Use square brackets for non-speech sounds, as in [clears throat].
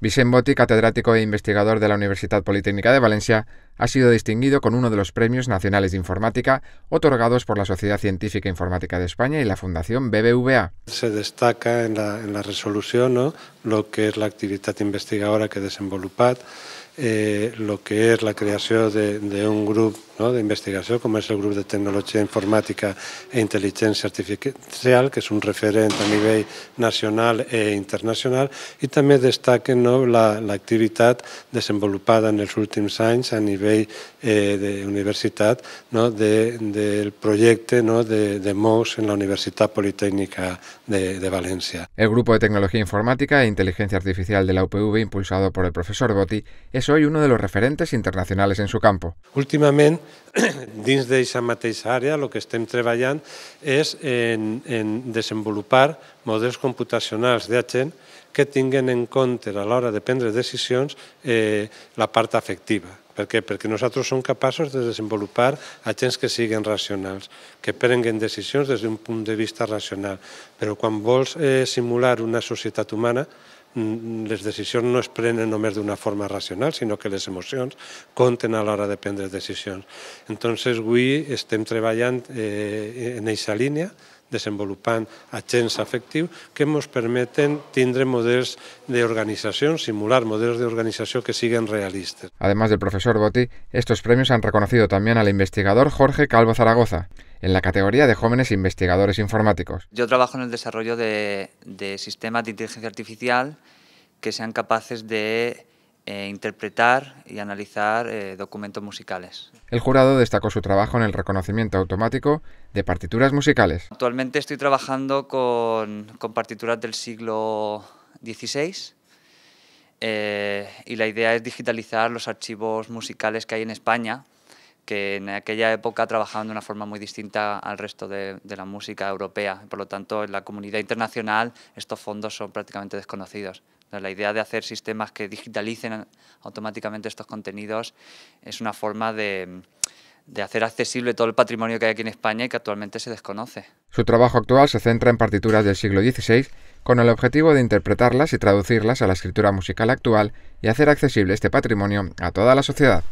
Vicent Botti, catedrático e investigador de la Universidad Politécnica de Valencia, ha sido distinguido con uno de los premios nacionales de informática otorgados por la Sociedad Científica Informática de España y la Fundación BBVA. Se destaca en la, resolución lo que es la actividad investigadora que ha eh, lo que es la creación de un grupo no, investigación como es el Grupo de Tecnología Informática e Inteligencia artificial, que es un referente a nivel nacional e internacional, y también destaca no, la la, desenvolupada en los últimos años a nivel eh, de eh, universidad, no? del proyecto no? de, de MOUS en la Universitat Politécnica de, Valencia. El Grupo de Tecnología Informática e Inteligencia Artificial de la UPV, impulsado por el profesor Botti, es hoy uno de los referentes internacionales en su campo. Últimament, [clears throat] dins esa mateixa àrea, lo que estem treballant es en, en desenvolupar models computacionals d'agent que tinguen en compte a la hora de prendre decisions eh, la part afectiva. Per què? Perquè nosaltres som capaços de desenvolupar agents que siguin racionals, que prenguen decisions des d'un punt de vista racional. Però quan vols eh, simular una societat humana, mm, mm, les decisions no es prenen només d'una forma racional, sinó que les emocions compten a l'hora de prendre decisions. Entonces, avui estem treballant eh, en aquesta línia, desenvolupant Chance afectius que nos permeten tindre models organización, simular modelos de organización que siguen realistas. Además del profesor Botti, estos premios han reconocido también al investigador Jorge Calvo Zaragoza en la categoría de jóvenes investigadores informáticos. Yo trabajo en el desarrollo de sistemas de inteligencia artificial que sean capaces de eh, interpretar y analizar eh, documentos musicales. El jurado destacó su trabajo en el reconocimiento automático de partituras musicales. Actualmente estoy trabajando con, partituras del siglo XVI eh, y la idea es digitalizar los archivos musicales que hay en España que en aquella época trabajaban de una forma muy distinta al resto de, la música europea. Por lo tanto, en la comunidad internacional estos fondos son prácticamente desconocidos. la idea de hacer sistemas que digitalicen automáticamente estos contenidos es una forma de hacer accesible todo el patrimonio que hay aquí en España y que actualmente se desconoce. Su trabajo actual se centra en partituras del siglo XVI con el objetivo de interpretarlas y traducirlas a la escritura musical actual y hacer accesible este patrimonio a toda la sociedad.